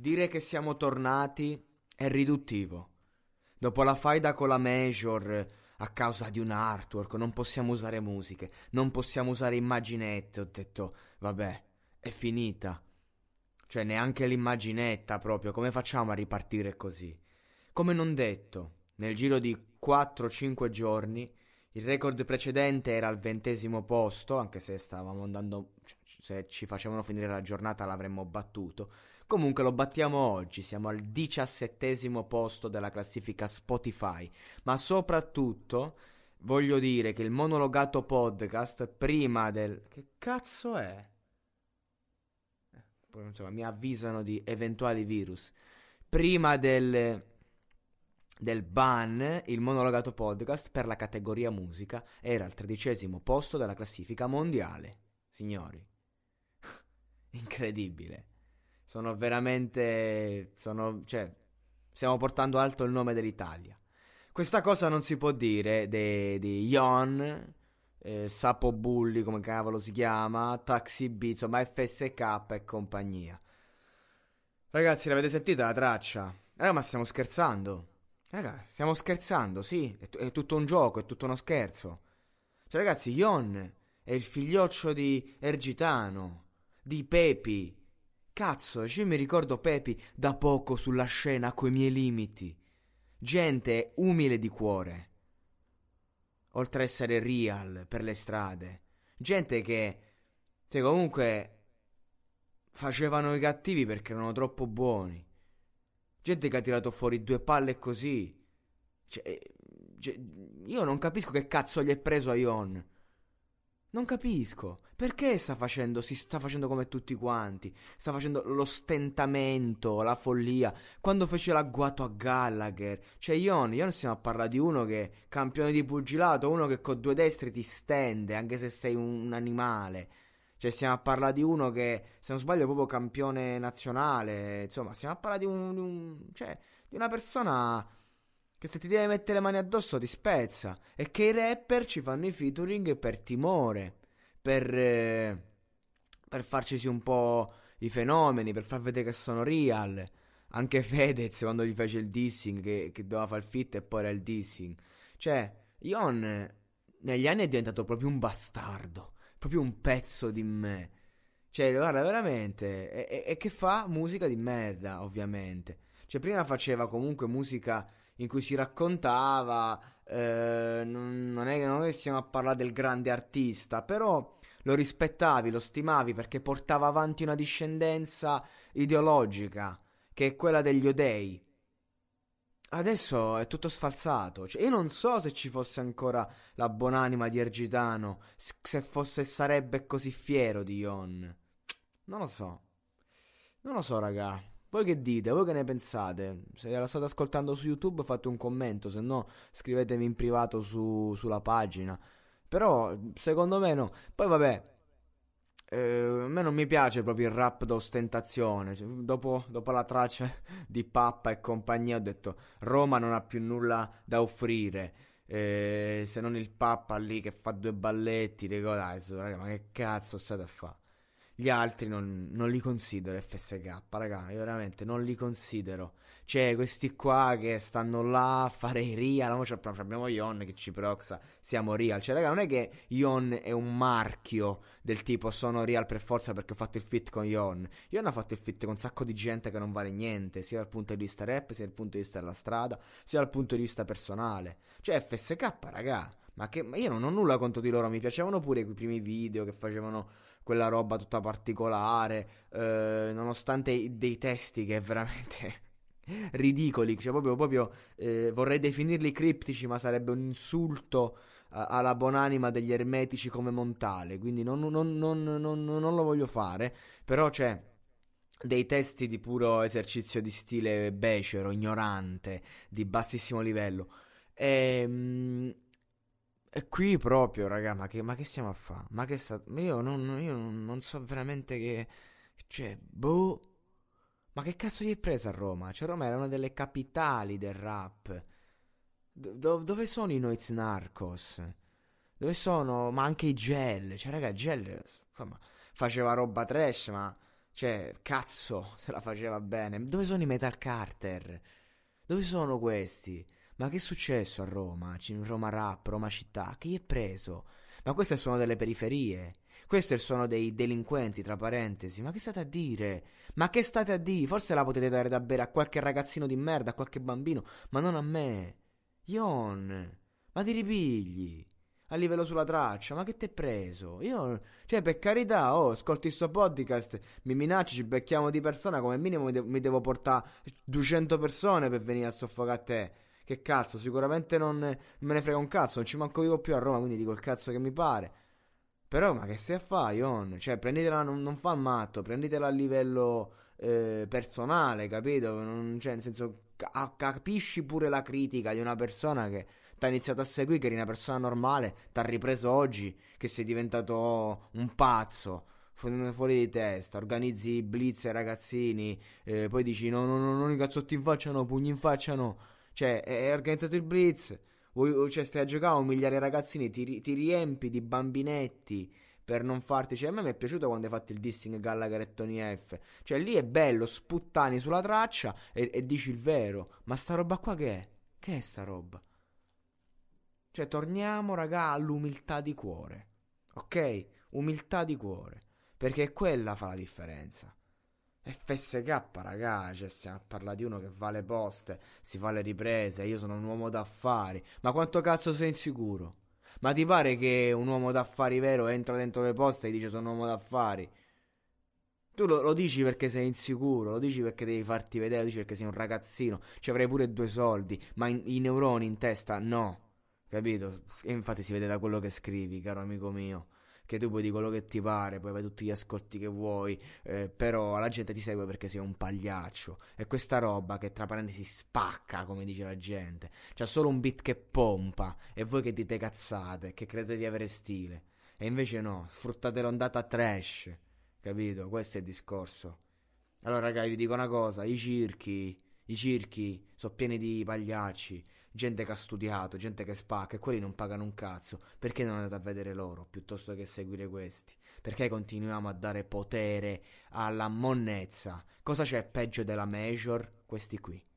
Dire che siamo tornati è riduttivo. Dopo la faida con la Major, a causa di un artwork, non possiamo usare musiche, non possiamo usare immaginette, ho detto, vabbè, è finita. Cioè neanche l'immaginetta proprio, come facciamo a ripartire così? Come non detto, nel giro di 4-5 giorni, il record precedente era al ventesimo posto, anche se stavamo andando... Cioè, se ci facevano finire la giornata l'avremmo battuto. Comunque lo battiamo oggi, siamo al diciassettesimo posto della classifica Spotify, ma soprattutto voglio dire che il monologato podcast prima del... Che cazzo è? Eh, poi, insomma, mi avvisano di eventuali virus. Prima del del ban, il monologato podcast per la categoria musica era al tredicesimo posto della classifica mondiale. Signori, incredibile. Sono veramente... Sono, cioè, stiamo portando alto il nome dell'Italia. Questa cosa non si può dire di Ion, eh, Sapo Bulli, come cavolo si chiama, Taxi B, insomma FSK e compagnia. Ragazzi, l'avete sentita la traccia? Raga, eh, ma stiamo scherzando. Raga, stiamo scherzando, sì, è, t- è tutto un gioco, è tutto uno scherzo. Cioè, ragazzi, Ion è il figlioccio di Ergitano di Pepi. Cazzo, io mi ricordo Pepi da poco sulla scena coi miei limiti. Gente umile di cuore. Oltre a essere real per le strade. Gente che, cioè comunque, facevano i cattivi perché erano troppo buoni. Gente che ha tirato fuori due palle così. Cioè, cioè io non capisco che cazzo gli è preso a Ion. Non capisco. Perché sta facendo, si sta facendo come tutti quanti? Sta facendo lo stentamento, la follia. Quando fece l'agguato a Gallagher. Cioè, Ion, non stiamo a parlare di uno che è campione di pugilato, uno che con due destre ti stende, anche se sei un, animale. Cioè, stiamo a parlare di uno che, se non sbaglio, è proprio campione nazionale. Insomma, stiamo a parlare di un, di un cioè, di una persona che se ti devi mettere le mani addosso ti spezza e che i rapper ci fanno i featuring per timore, per, eh, per farcisi un po' i fenomeni, per far vedere che sono real. Anche Fedez quando gli fece il dissing, che, che doveva far fit e poi era il dissing. Cioè, Ion negli anni è diventato proprio un bastardo, proprio un pezzo di me. Cioè, guarda, veramente, e, e, e che fa musica di merda, ovviamente. Cioè, prima faceva comunque musica in cui si raccontava, eh, non, non, è, non che stiamo a parlare del grande artista, però lo rispettavi, lo stimavi perché portava avanti una discendenza ideologica, che è quella degli odei. Adesso è tutto sfalsato. Cioè, io non so se ci fosse ancora la buonanima di Ergitano. Se fosse sarebbe così fiero di Ion. Non lo so. Non lo so, raga. Voi che dite? Voi che ne pensate? Se la state ascoltando su YouTube fate un commento, se no scrivetemi in privato su, sulla pagina. Però secondo me no. Poi vabbè, eh, a me non mi piace proprio il rap d'ostentazione. Cioè, dopo, dopo, la traccia di Pappa e compagnia, ho detto: Roma non ha più nulla da offrire. Eh, se non il Pappa lì che fa due balletti, dico, dai, ma che cazzo state a fare? Gli altri non, non, li considero FSK, raga, io veramente non li considero. Cioè, questi qua che stanno là a fare i real, no, abbiamo Ion che ci proxa, siamo real. Cioè, raga, non è che Ion è un marchio del tipo sono real per forza perché ho fatto il fit con Ion. Ion ha fatto il fit con un sacco di gente che non vale niente, sia dal punto di vista rap, sia dal punto di vista della strada, sia dal punto di vista personale. Cioè, FSK, raga, ma, che, ma io non ho nulla contro di loro, mi piacevano pure i primi video che facevano quella roba tutta particolare, eh, nonostante dei testi che veramente ridicoli, cioè proprio, proprio eh, vorrei definirli criptici, ma sarebbe un insulto a, alla buonanima degli ermetici come Montale, quindi non, non, non, non lo voglio fare, però c'è dei testi di puro esercizio di stile becero, ignorante, di bassissimo livello. E, ehm, e qui proprio, raga, ma che, ma che stiamo a fare? Ma che sta... Io non, io non so veramente che... Cioè, boh... Ma che cazzo gli è presa a Roma? Cioè, Roma era una delle capitali del rap. Do- dove sono i Noiz Narcos? Dove sono? Ma anche i Gel. Cioè, raga, Gel insomma, faceva roba trash, ma... Cioè, cazzo, se la faceva bene. Dove sono i Metal Carter? Dove sono questi? Ma che è successo a Roma? Roma rap, Roma città? Chi è preso? Ma questo è il suono delle periferie. Questo è il suono dei delinquenti, tra parentesi. Ma che state a dire? Ma che state a dire? Forse la potete dare da bere a qualche ragazzino di merda, a qualche bambino, ma non a me. Ion, ma ti ripigli. A livello sulla traccia, ma che t'è preso? Io, cioè, per carità, oh, ascolti il suo podcast, mi minacci, ci becchiamo di persona, come minimo mi, de- mi devo portare 200 persone per venire a soffocare a te. Che cazzo, sicuramente non, me ne frega un cazzo, non ci manco vivo più a Roma, quindi dico il cazzo che mi pare. Però, ma che stai a fare, Ion? Cioè, prenditela, non, non fa matto, prenditela a livello eh, personale, capito? Non, cioè, nel senso, ca- ah, capisci pure la critica di una persona che ti ha iniziato a seguire, che eri una persona normale, ti ha ripreso oggi, che sei diventato un pazzo fuori di testa, organizzi blitz ai ragazzini, eh, poi dici no, no, no, non i cazzotti in faccia, no, pugni in faccia, no. Cioè, hai organizzato il Blitz. Vuoi, cioè, stai a giocare a umiliare i ragazzini, ti, ti riempi di bambinetti per non farti. Cioè, a me mi è piaciuto quando hai fatto il dissing Gallagher e Tony F. Cioè, lì è bello, sputtani sulla traccia e, e, dici il vero. Ma sta roba qua che è? Che è sta roba? Cioè, torniamo, raga, all'umiltà di cuore. Ok? Umiltà di cuore. Perché quella fa la differenza. FSK, raga, cioè, stiamo a parlare di uno che va alle poste, si fa le riprese, io sono un uomo d'affari. Ma quanto cazzo sei insicuro? Ma ti pare che un uomo d'affari vero entra dentro le poste e dice sono un uomo d'affari? Tu lo, lo, dici perché sei insicuro, lo dici perché devi farti vedere, lo dici perché sei un ragazzino, ci avrai pure due soldi, ma in, i neuroni in testa no. Capito? E infatti si vede da quello che scrivi, caro amico mio che tu puoi dire quello che ti pare, puoi avere tutti gli ascolti che vuoi, eh, però la gente ti segue perché sei un pagliaccio. E questa roba che tra parentesi spacca, come dice la gente, c'è solo un beat che pompa e voi che dite cazzate, che credete di avere stile. E invece no, sfruttate l'ondata trash, capito? Questo è il discorso. Allora, ragazzi, vi dico una cosa, i circhi, i circhi sono pieni di pagliacci gente che ha studiato, gente che spacca e quelli non pagano un cazzo, perché non andate a vedere loro piuttosto che seguire questi? Perché continuiamo a dare potere alla monnezza? Cosa c'è peggio della major? Questi qui.